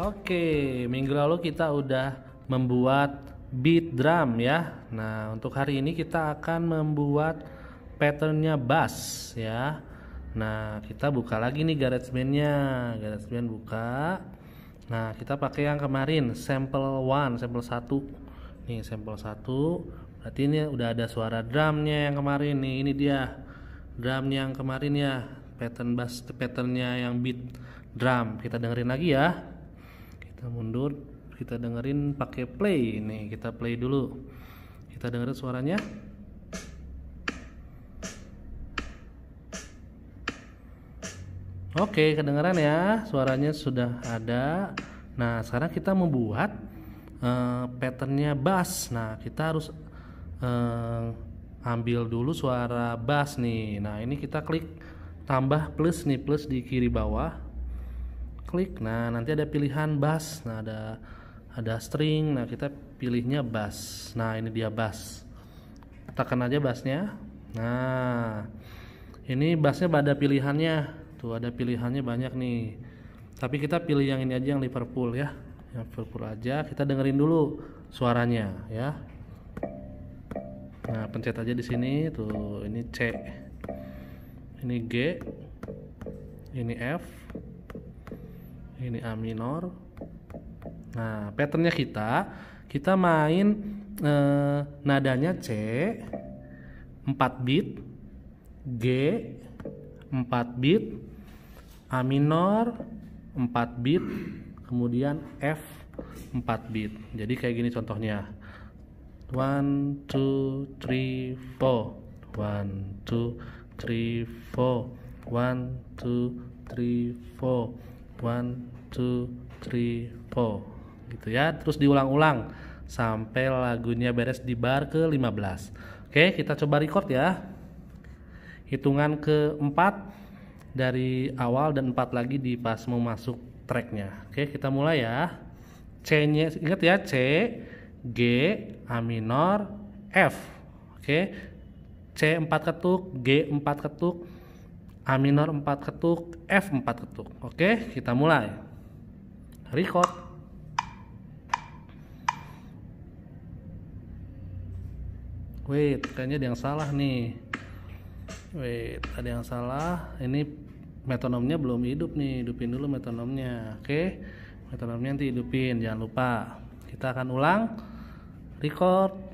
Oke, minggu lalu kita udah membuat beat drum ya. Nah, untuk hari ini kita akan membuat patternnya bass ya. Nah, kita buka lagi nih GarageBand-nya. GarageBand buka. Nah, kita pakai yang kemarin, sample 1, sample 1. Nih, sample 1. Berarti ini udah ada suara drumnya yang kemarin nih. Ini dia drum yang kemarin ya. Pattern bass, patternnya yang beat drum. Kita dengerin lagi ya kita mundur kita dengerin pakai play ini. kita play dulu kita dengerin suaranya Oke, kedengeran ya, suaranya sudah ada. Nah, sekarang kita membuat uh, patternnya bass. Nah, kita harus uh, ambil dulu suara bass nih. Nah, ini kita klik tambah plus nih, plus di kiri bawah klik nah nanti ada pilihan bass nah ada ada string nah kita pilihnya bass nah ini dia bass tekan aja bassnya nah ini bassnya pada pilihannya tuh ada pilihannya banyak nih tapi kita pilih yang ini aja yang Liverpool ya yang Liverpool aja kita dengerin dulu suaranya ya nah pencet aja di sini tuh ini C ini G ini F ini A minor nah patternnya kita kita main eh, nadanya C 4 bit G 4 bit A minor 4 bit kemudian F 4 bit jadi kayak gini contohnya 1 2 3 4 1 2 3 4 1 2 3 4 one two three four gitu ya terus diulang-ulang sampai lagunya beres di bar ke 15 oke kita coba record ya hitungan ke 4 dari awal dan 4 lagi di pas mau masuk tracknya oke kita mulai ya C nya ingat ya C G A minor F oke C 4 ketuk G 4 ketuk A minor 4 ketuk, F 4 ketuk. Oke, kita mulai. Record. Wait, kayaknya ada yang salah nih. Wait, ada yang salah. Ini metronomnya belum hidup nih. Hidupin dulu metronomnya. Oke. Metronomnya nanti hidupin, jangan lupa. Kita akan ulang. Record.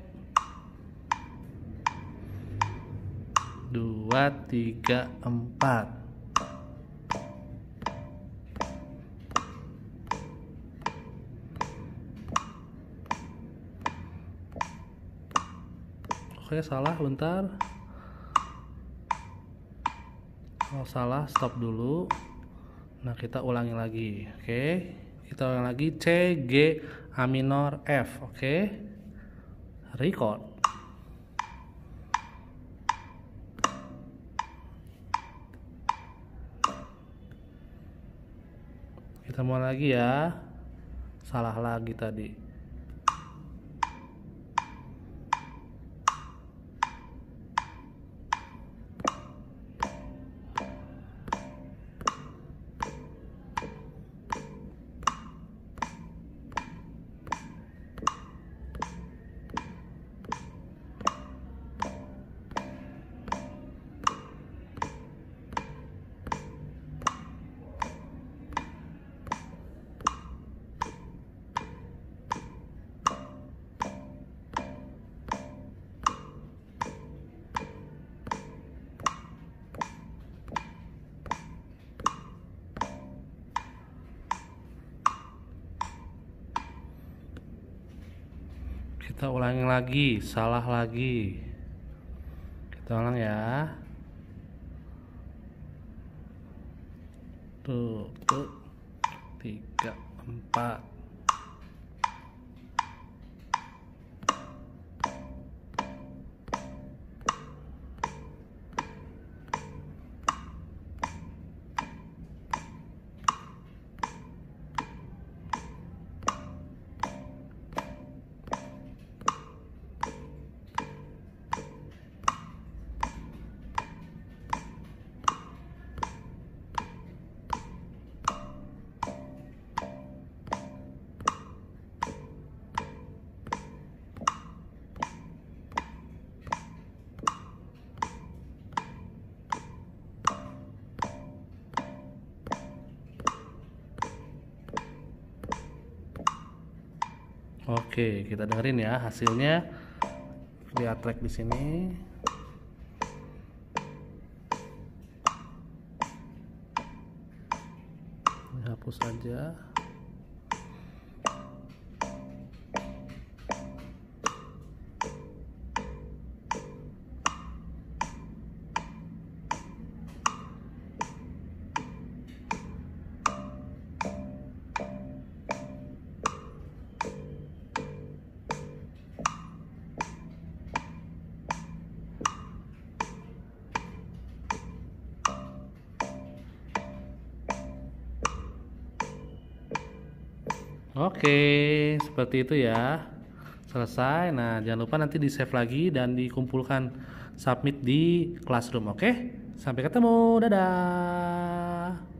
dua tiga empat oke salah bentar kalau oh, salah stop dulu nah kita ulangi lagi oke kita ulangi lagi C G A minor F oke record Ketemu lagi ya. Salah lagi tadi. kita ulangi lagi salah lagi kita ulang ya tuh tuh tiga empat Oke, kita dengerin ya hasilnya di track di sini. Hapus aja. Oke, seperti itu ya. Selesai. Nah, jangan lupa nanti di save lagi dan dikumpulkan submit di Classroom, oke? Sampai ketemu. Dadah.